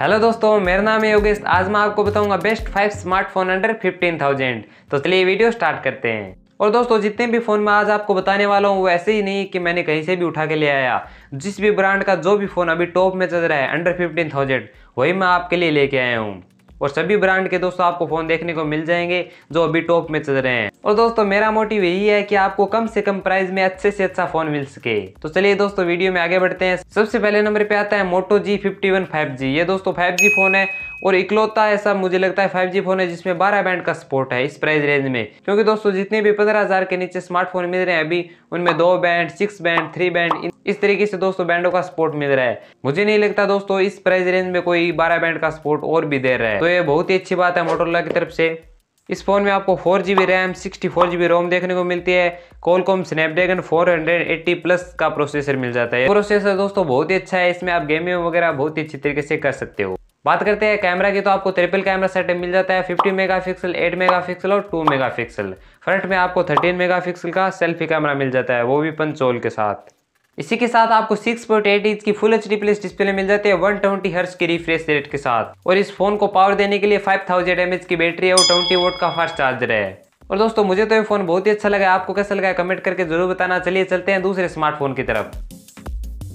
Hello दोस्तों मेरा नाम है योगेश आज मैं आपको बताऊंगा best five smartphone under fifteen thousand तो चलिए वीडियो स्टार्ट करते हैं और दोस्तों जितने भी फ़ोन मैं आज आपको बताने वाला हूँ वो ऐसे ही नहीं कि मैंने कहीं से भी उठा के ले आया जिस भी ब्रांड का जो भी फ़ोन अभी टॉप में चल रहा है अंडर फिफ्टीन थाउजेंड वही मैं आपके लिए लेके आया हूँ और सभी ब्रांड के दोस्तों आपको फ़ोन देखने को मिल जाएंगे जो अभी टॉप में चल रहे हैं और दोस्तों मेरा मोटिव यही है कि आपको कम से कम प्राइस में अच्छे से अच्छा फ़ोन मिल सके तो चलिए दोस्तों वीडियो में आगे बढ़ते हैं सबसे पहले नंबर पे आता है Moto G fifty one five G ये दोस्तों फाइव जी फोन है और इकलौता ऐसा मुझे लगता है फाइव जी फोन है जिसमें बारह बैंड का सपोर्ट है इस प्राइस रेंज में क्योंकि दोस्तों जितने भी पंद्रह हजार के नीचे स्मार्टफोन मिल रहे हैं अभी उनमें हाँ। दो band six band three band इस तरीके से दोस्तों बैंडों का सपोर्ट मिल रहा है मुझे नहीं लगता दोस्तों इस प्राइस रेंज में कोई बारह बैंड का सपोर्ट और भी दे रहा है तो ये बहुत ही अच्छी बात है मोटोला की तरफ से इस फ़ोन में आपको four G B RAM sixty four G B ROM देखने को मिलती है कोलकॉम स्नैपड्रैगन 480 प्लस का प्रोसेसर मिल जाता है प्रोसेसर दोस्तों बहुत ही अच्छा है इसमें आप गेमिंग वगैरह बहुत ही अच्छी तरीके से कर सकते हो बात करते हैं कैमरा की तो आपको ट्रिपल कैमरा सेटअप मिल जाता है 50 मेगापिक्सल, 8 मेगापिक्सल और 2 मेगापिक्सल। फ्रंट में आपको 13 मेगापिक्सल का सेल्फी कैमरा मिल जाता है वो भी पंचोल के साथ इसी के साथ आपको 6.8 पॉइंट इंच की full H D plus display मिल जाती है 120 ट्वेंटी हर्स की रिफ्रेश रेट के साथ और इस फोन को पावर देने के लिए फाइव थाउजेंड की बैटरी है और ट्वेंटी वोट का फास्ट चार्जर है और दोस्तों मुझे तो ये फोन बहुत ही अच्छा लगा आपको कैसा लगा कमेंट करके जरूर बताना चलिए चलते हैं दूसरे स्मार्टफोन की तरफ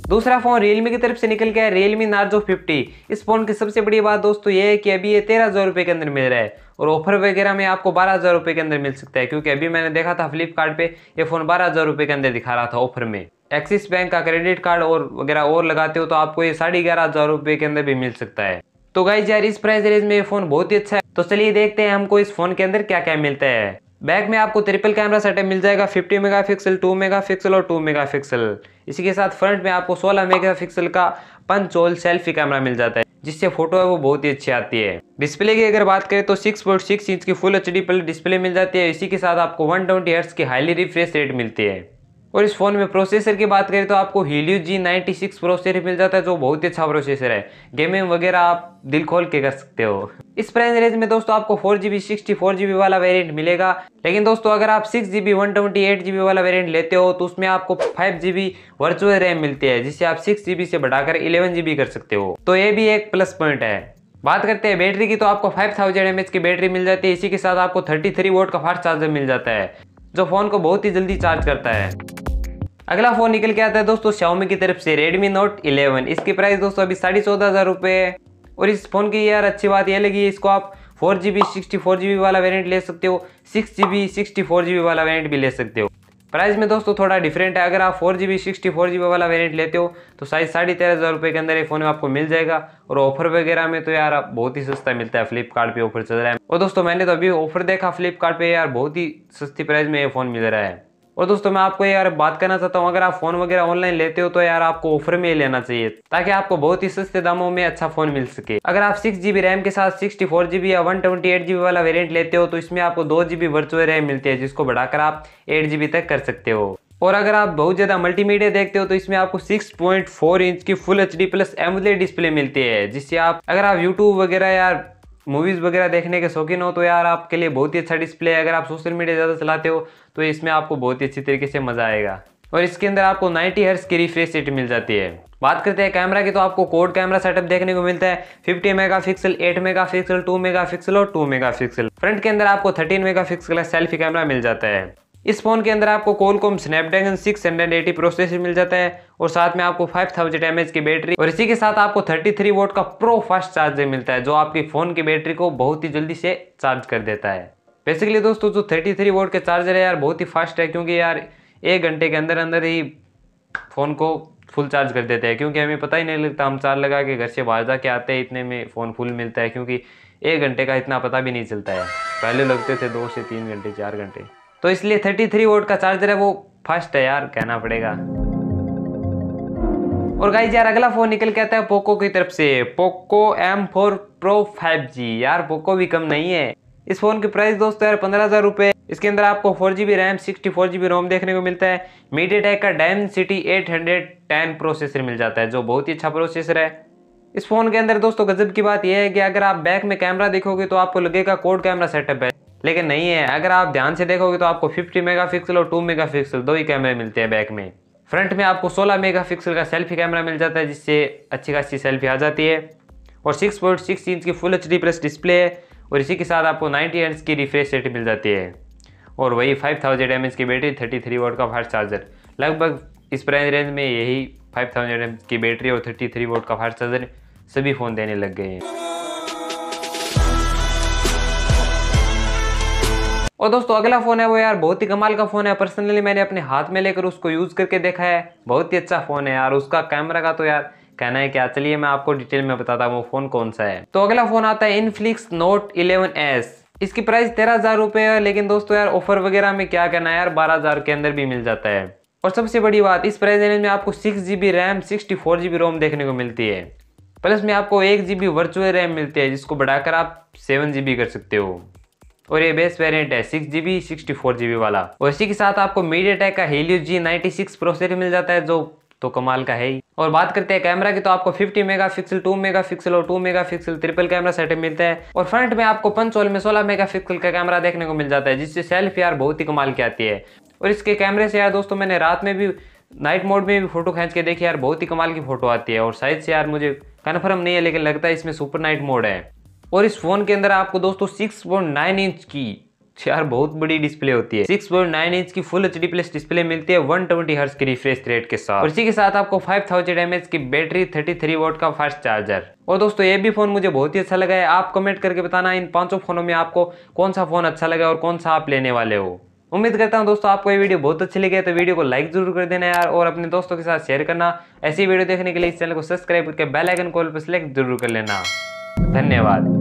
दूसरा फोन रियलमी की तरफ से निकल गया रियलमी नार्जो 50 इस फोन की सबसे बड़ी बात दोस्तों ये है कि अभी ये तेरह हज़ार रुपये के अंदर मिल रहा है और ऑफर वगैरह में आपको बारह हज़ार रुपये के अंदर मिल सकता है क्योंकि अभी मैंने देखा था फ्लिपकार्ट पे ये फ़ोन बारह हज़ार रुपये के अंदर दिखा रहा था ऑफर में एक्सिस बैंक का क्रेडिट कार्ड और वगैरह और लगाते हो तो आपको ये साढ़े ग्यारह हज़ार रुपये के अंदर भी मिल सकता है तो गाइज यार इस प्राइस रेंज में ये फ़ोन बहुत ही अच्छा है तो चलिए देखते हैं हमको इस फ़ोन के अंदर क्या क्या मिलता है बैक में आपको ट्रिपल कैमरा सेटअप मिल जाएगा 50 मेगापिक्सल 2 मेगापिक्सल और 2 मेगापिक्सल इसी के साथ फ्रंट में आपको 16 मेगापिक्सल का पंच होल सेल्फी कैमरा मिल जाता है जिससे फोटो है वो बहुत ही अच्छी आती है डिस्प्ले की अगर बात करें तो 6.6 इंच की फुल एच डी डिस्प्ले मिल जाती है इसी के साथ आपको 120 ट्वेंटी की हाईली रिफ्रेश रेट मिलती है और इस फोन में प्रोसेसर की बात करें तो आपको Helio G ninety six processor मिल जाता है जो बहुत ही अच्छा प्रोसेसर है गेमिंग वगैरह आप दिल खोल के कर सकते हो इस प्राइस रेंज में दोस्तों आपको four GB sixty four GB वाला वेरिएंट मिलेगा लेकिन दोस्तों अगर आप six GB one twenty eight GB वाला वेरिएंट लेते हो तो उसमें आपको फाइव जीबी वर्चुअल रैम मिलती है जिसे आप सिक्स जीबी से बढ़ाकर इलेवन जीबी कर सकते हो तो ये भी एक प्लस पॉइंट है बात करते हैं बैटरी की तो आपको फाइव थाउजेंड की बैटरी मिल जाती है इसी के साथ आपको थर्टी थ्री वोट का फास्ट चार्जर मिल जाता है जो फ़ोन को बहुत ही जल्दी चार्ज करता है अगला फ़ोन निकल के आता है दोस्तों शाओमी की तरफ से Redmi Note 11 इसकी प्राइस दोस्तों अभी साढ़े चौदह हज़ार रुपए और इस फ़ोन की यार अच्छी बात यह लगी इसको आप four G B sixty four G B वाला वेरियंट ले सकते हो six G B sixty four G B वाला वेरियंट भी ले सकते हो प्राइस में दोस्तों थोड़ा डिफरेंट है अगर आप four G B sixty four G B वाला वेरियंट लेते हो तो साइज साढ़े तेरह हज़ार रुपये के अंदर ये फ़ोन आपको मिल जाएगा और ऑफर वगैरह में तो यार बहुत ही सस्ता मिलता है फ्लिपकार्ट ऑफर चल रहा है और दोस्तों मैंने तो अभी ऑफर देखा फ्लिपकार्ट यार बहुत ही सस्ती प्राइस में ये फ़ोन मिल रहा है और दोस्तों मैं आपको यार बात करना चाहता हूँ अगर आप फोन वगैरह ऑनलाइन लेते हो तो यार आपको ऑफर में ही लेना चाहिए ताकि आपको बहुत ही सस्ते दामों में अच्छा फोन मिल सके अगर आप सिक्स जीबी रैम के साथ सिक्सटी फोर जीबी या वन ट्वेंटी एट जीबी वाला वेरियंट लेते हो तो इसमें आपको दो जीबी वर्चुअल रैम मिलती है जिसको बढ़ाकर आप एट जीबी तक कर सकते हो और अगर आप बहुत ज़्यादा मल्टीमीडिया देखते हो तो इसमें आपको 6.4 इंच की full H D plus AMOLED display मिलती है जिससे आप अगर आप यूट्यूब वगैरह यार मूवीज़ वगैरह देखने के शौकीन हो तो यार आपके लिए बहुत ही अच्छा डिस्प्ले है अगर आप सोशल मीडिया ज़्यादा चलाते हो तो इसमें आपको बहुत ही अच्छी तरीके से मज़ा आएगा और इसके अंदर आपको 90 हर्स की रिफ्रेश रेट मिल जाती है बात करते हैं कैमरा की तो आपको कोड कैमरा सेटअप देखने को मिलता है 50 मेगापिक्सल, 8 मेगापिक्सल, 2 मेगापिक्सल और 2 मेगापिक्सल। फ्रंट के अंदर आपको 13 मेगापिक्सल का सेल्फी कैमरा मिल जाता है इस फ़ोन के अंदर आपको Qualcomm Snapdragon six hundred eighty processor मिल जाता है और साथ में आपको 5000 थाउजेंड की बैटरी और इसी के साथ आपको 33 वोट का प्रो फास्ट चार्जर मिलता है जो आपकी फ़ोन की बैटरी को बहुत ही जल्दी से चार्ज कर देता है बेसिकली दोस्तों जो 33 वोट के चार्जर है यार बहुत ही फास्ट है क्योंकि यार एक घंटे के अंदर अंदर ही फ़ोन को फुल चार्ज कर देता है क्योंकि हमें पता ही नहीं लगता हम चार्ज लगा के घर से बाहर जाके आते हैं इतने में फ़ोन फुल मिलता है क्योंकि एक घंटे का इतना पता भी नहीं चलता है पहले लगते थे दो से तीन घंटे चार घंटे तो इसलिए 33 वोट का चार्जर है वो फास्ट है यार कहना पड़ेगा और गाइज यार अगला फ़ोन निकल के आता है पोको की तरफ से Poco M four pro five G यार पोको भी कम नहीं है इस फ़ोन की प्राइस दोस्तों यार पंद्रह हज़ार रुपए इसके अंदर आपको four G B RAM sixty four G B ROM देखने को मिलता है मीडिया टेक का Dimensity eight hundred ten processor मिल जाता है जो बहुत ही अच्छा प्रोसेसर है इस फ़ोन के अंदर दोस्तों गजब की बात यह है कि अगर आप बैक में कैमरा देखोगे तो आपको लगेगा कोड कैमरा सेटअप है लेकिन नहीं है अगर आप ध्यान से देखोगे तो आपको 50 मेगापिक्सल और 2 मेगापिक्सल दो ही कैमरे मिलते हैं बैक में फ्रंट में आपको 16 मेगापिक्सल का सेल्फी कैमरा मिल जाता है जिससे अच्छी खासी सेल्फी आ जाती है और 6.6 इंच की फुल एच प्लस डिस्प्ले है और इसी के साथ आपको 90 एंड की रिफ्रेश रेट मिल जाती है और वही फ़ाइव थाउजेंड की बैटरी थर्टी थ्री वोट का फास्ट चार्जर लगभग इस प्राइस रेंज में यही फाइव थाउजेंड की बैटरी और थर्टी थ्री वोट का फास्ट चार्जर सभी फ़ोन देने लग गए हैं और दोस्तों अगला फ़ोन है वो यार बहुत ही कमाल का फ़ोन है पर्सनली मैंने अपने हाथ में लेकर उसको यूज़ करके देखा है बहुत ही अच्छा फ़ोन है यार उसका कैमरा का तो यार कहना है क्या चलिए मैं आपको डिटेल में बताता हूँ वो फ़ोन कौन सा है तो अगला फ़ोन आता है इनफ्लिक्स नोट इलेवन एस इसकी प्राइस तेरह हज़ार है लेकिन दोस्तों यार ऑफर वगैरह में क्या कहना है यार बारह हज़ार के अंदर भी मिल जाता है और सबसे बड़ी बात इस प्राइस रेंज में आपको six G B RAM sixty four G B ROM देखने को मिलती है प्लस में आपको एक जी बी वर्चुअल रैम मिलती है जिसको बढ़ाकर आप सेवन जी बी कर सकते हो और ये बेस्ट वेरिएंट है six GB sixty four GB वाला और इसी के साथ आपको मीडिया टेक का Helio G ninety six processor मिल जाता है जो तो कमाल का है ही और बात करते हैं कैमरा की तो आपको 50 मेगापिक्सल 2 मेगापिक्सल और 2 मेगापिक्सल ट्रिपल कैमरा सेटअप मिलता है और फ्रंट में आपको पंचोल में 16 मेगापिक्सल का कैमरा देखने को मिल जाता है जिससे सेल्फी यार बहुत ही कमाल की आती है और इसके कैमरे से यार दोस्तों मैंने रात में भी नाइट मोड में भी फोटो खींच के देखी यार बहुत ही कमाल की फोटो आती है और साइज से यार मुझे कन्फर्म नहीं है लेकिन लगता है इसमें सुपर नाइट मोड है और इस फोन के अंदर आपको दोस्तों 6.9 इंच की यार बहुत बड़ी डिस्प्ले होती है 6.9 इंच की full H D plus display मिलती है 120 ट्वेंटी हर्स की रिफ्रेश रेट के साथ और इसी के साथ आपको 5000 थाउजेंड की बैटरी 33 वोट का फास्ट चार्जर और दोस्तों ये भी फोन मुझे बहुत ही अच्छा लगा है आप कमेंट करके बताना इन पांचों फोनों में आपको कौन सा फोन अच्छा लगा और कौन सा आप लेने वाले हो उम्मीद करता हूँ दोस्तों आपको ये वीडियो बहुत अच्छी लगी है तो वीडियो को लाइक जरूर कर देना यार और अपने दोस्तों के साथ शेयर करना ऐसी वीडियो देखने के लिए इस चैनल को सब्सक्राइब करके बेल आइकन कॉल पर सेलेक्ट जरूर कर लेना धन्यवाद